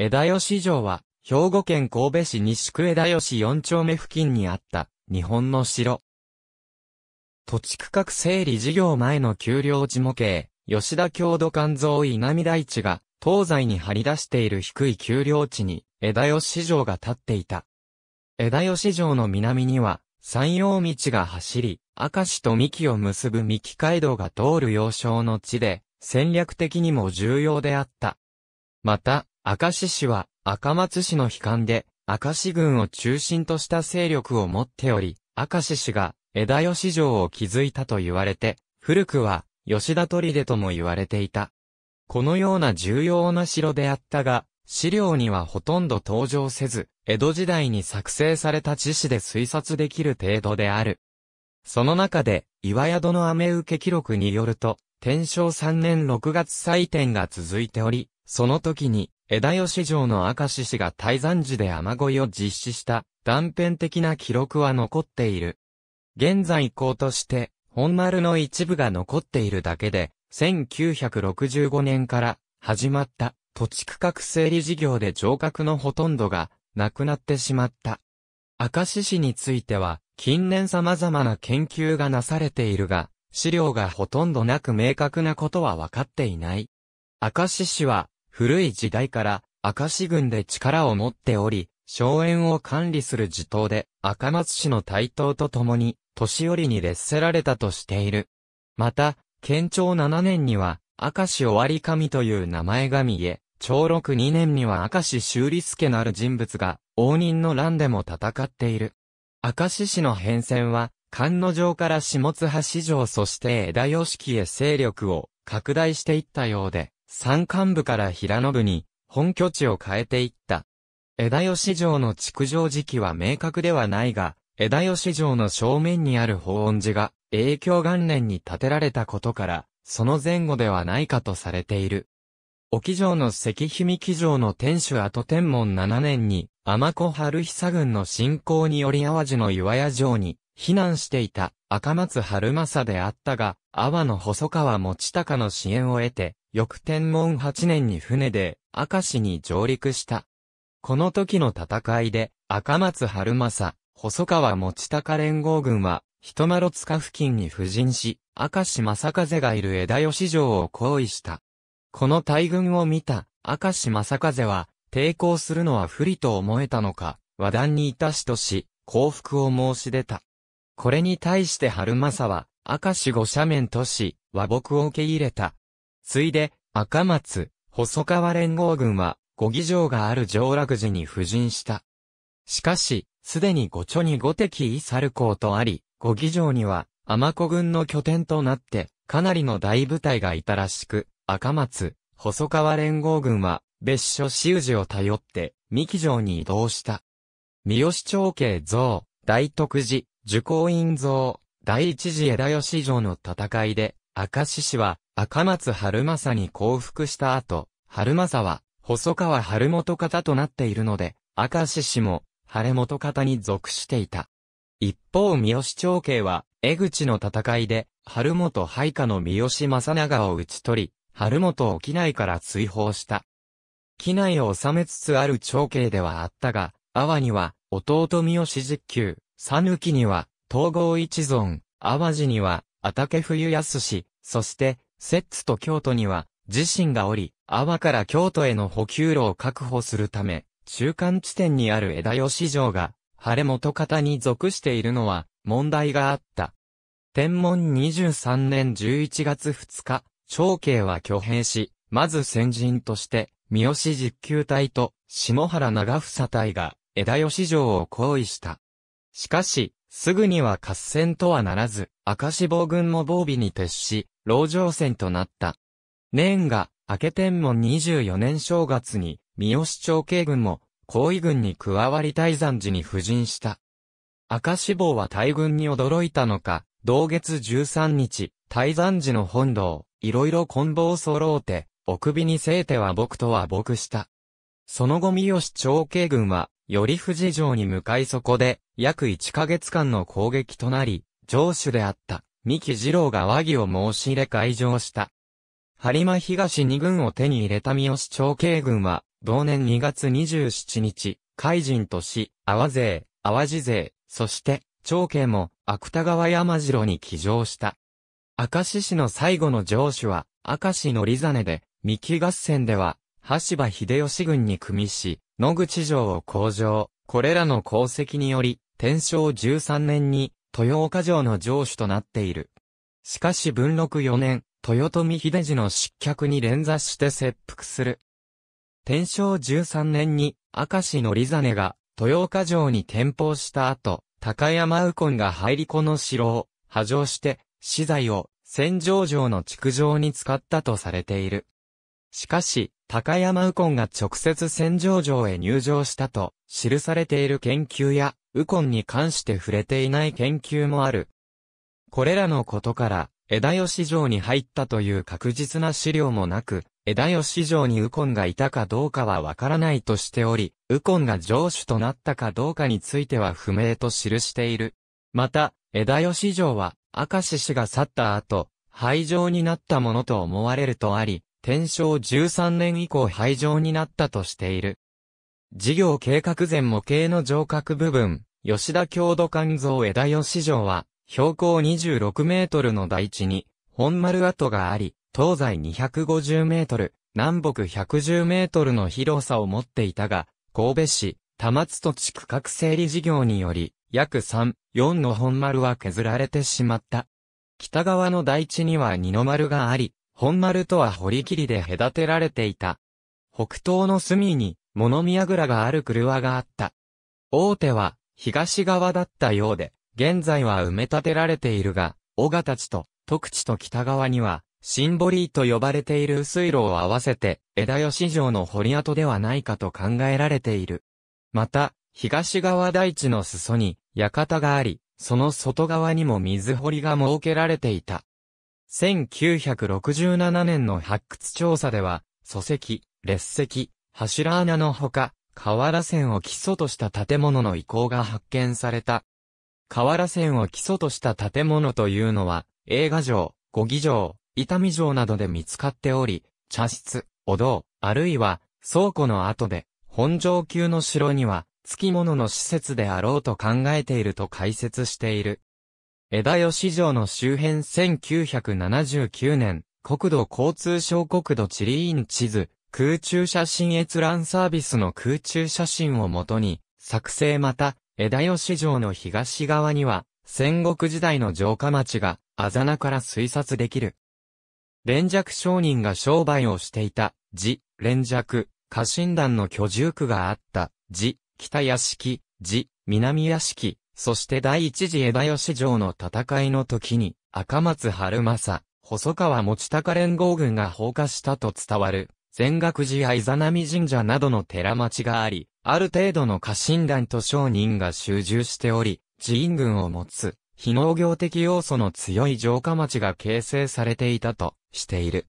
枝吉城は、兵庫県神戸市西区枝吉4丁目付近にあった、日本の城。土地区画整理事業前の丘陵地模型、吉田郷土肝臓稲見大地が、東西に張り出している低い丘陵地に、枝吉城が建っていた。枝吉城の南には、山陽道が走り、明石と三木を結ぶ三木街道が通る要衝の地で、戦略的にも重要であった。また、明石市は赤松市の悲観で、明石軍を中心とした勢力を持っており、明石氏が枝吉城を築いたと言われて、古くは吉田砦とも言われていた。このような重要な城であったが、資料にはほとんど登場せず、江戸時代に作成された知史で推察できる程度である。その中で、岩宿の雨受け記録によると、天正3年6月祭典が続いており、その時に、枝吉城の明石氏が大山寺で雨乞いを実施した断片的な記録は残っている。現在校として、本丸の一部が残っているだけで、1965年から始まった土地区画整理事業で城郭のほとんどがなくなってしまった。明石市については、近年様々な研究がなされているが、資料がほとんどなく明確なことは分かっていない。明石市は、古い時代から明石軍で力を持っており、荘園を管理する地頭で赤松氏の台頭とともに、年寄りに劣せられたとしている。また、県庁7年には、明石終わり神という名前が見え、長禄2年には明石修理助なる人物が、応仁の乱でも戦っている。明石氏の変遷は、菅野城から下津橋城そして枝吉木へ勢力を拡大していったようで、山間部から平野部に本拠地を変えていった。枝吉城の築城時期は明確ではないが、枝吉城の正面にある法恩寺が影響元年に建てられたことから、その前後ではないかとされている。沖城の関姫木城の天守跡天文7年に、天子春久軍の侵攻により淡路の岩屋城に避難していた赤松春政であったが、阿波の細川持高の支援を得て、翌天文8年に船で、明石に上陸した。この時の戦いで、赤松春政、細川持高連合軍は、人丸塚付近に布陣し、明石正風がいる枝吉城を行為した。この大軍を見た、明石正風は、抵抗するのは不利と思えたのか、和談にいたしとし、降伏を申し出た。これに対して春政は、明石五斜面とし、和睦を受け入れた。ついで、赤松、細川連合軍は、五議場がある上落寺に布陣した。しかし、すでに五著に五敵イサル校とあり、五議場には、天子軍の拠点となって、かなりの大部隊がいたらしく、赤松、細川連合軍は、別所修士を頼って、三木城に移動した。三好長慶像、大徳寺、受講院像、第一次枝吉城の戦いで、赤志氏は、赤松春政に降伏した後、春政は、細川春元方となっているので、赤獅子も、晴元方に属していた。一方三好長慶は、江口の戦いで、春元配下の三好正長を討ち取り、春元を機内から追放した。機内を治めつつある長慶ではあったが、阿波には、弟三好実久、佐抜には、東郷一存、淡路には、畑冬康氏、そして、摂津と京都には、自身がおり、阿波から京都への補給路を確保するため、中間地点にある枝吉城が、晴れ元方に属しているのは、問題があった。天文23年11月2日、長慶は挙兵し、まず先人として、三好実球隊と下原長房隊が枝吉城を行為した。しかし、すぐには合戦とはならず、赤死亡軍も防備に徹し、籠城戦となった。年が、明け天文24年正月に、三好長慶軍も、高位軍に加わり大山寺に布陣した。赤志望は大軍に驚いたのか、同月13日、大山寺の本堂、いろいろ棍棒揃うて、お首にせえては僕とは僕した。その後三好長慶軍は、より富士城に向かいそこで、約1ヶ月間の攻撃となり、城主であった。三木二郎が和議を申し入れ会場した。播磨東二軍を手に入れた三好長慶軍は、同年2月27日、海人とし、淡勢、淡路勢、そして、長慶も、芥川山城に騎乗した。明石市の最後の城主は、明石のリザネで、三木合戦では、橋場秀吉軍に組みし、野口城を向上。これらの功績により、天正13年に、豊岡城の城主となっている。しかし文禄4年、豊臣秀治の失脚に連座して切腹する。天正13年に、明石のリザネが、豊岡城に転封した後、高山右近が入り子の城を、破城して、資材を、戦場城の築城に使ったとされている。しかし、高山右近が直接戦場城へ入城したと、記されている研究や、ウコンに関して触れていない研究もある。これらのことから、枝吉城に入ったという確実な資料もなく、枝吉城にウコンがいたかどうかはわからないとしており、ウコンが城主となったかどうかについては不明と記している。また、枝吉城は、明石氏が去った後、廃城になったものと思われるとあり、天正13年以降廃城になったとしている。事業計画前模型の城郭部分、吉田郷土肝臓枝吉城は、標高26メートルの台地に、本丸跡があり、東西250メートル、南北110メートルの広さを持っていたが、神戸市、多松土地区画整理事業により、約3、4の本丸は削られてしまった。北側の台地には二の丸があり、本丸とは堀切りで隔てられていた。北東の隅に、物見櫓がある車があった。大手は、東側だったようで、現在は埋め立てられているが、小賀地ちと、徳地と北側には、シンボリーと呼ばれている水路を合わせて、枝吉城の堀跡ではないかと考えられている。また、東側大地の裾に、館があり、その外側にも水堀が設けられていた。1967年の発掘調査では、礎石、列石、柱穴のほか、河原線を基礎とした建物の遺構が発見された。河原線を基礎とした建物というのは、映画城、五義城、伊丹城などで見つかっており、茶室、お堂、あるいは倉庫の後で、本城級の城には、付き物の施設であろうと考えていると解説している。枝吉城の周辺1979年、国土交通省国土地理院地図、空中写真閲覧サービスの空中写真をもとに、作成また、枝吉城の東側には、戦国時代の城下町が、あざなから推察できる。連弱商人が商売をしていた、寺、連弱、家臣団の居住区があった、寺、北屋敷、寺、南屋敷、そして第一次枝吉城の戦いの時に、赤松春政、細川持高連合軍が放火したと伝わる。全学寺やイザナミ神社などの寺町があり、ある程度の家臣団と商人が集中しており、寺院群を持つ、非農業的要素の強い城下町が形成されていたとしている。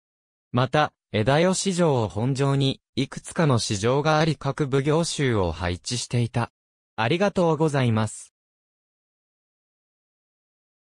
また、枝代市場を本場に、いくつかの市場があり各奉行集を配置していた。ありがとうございます。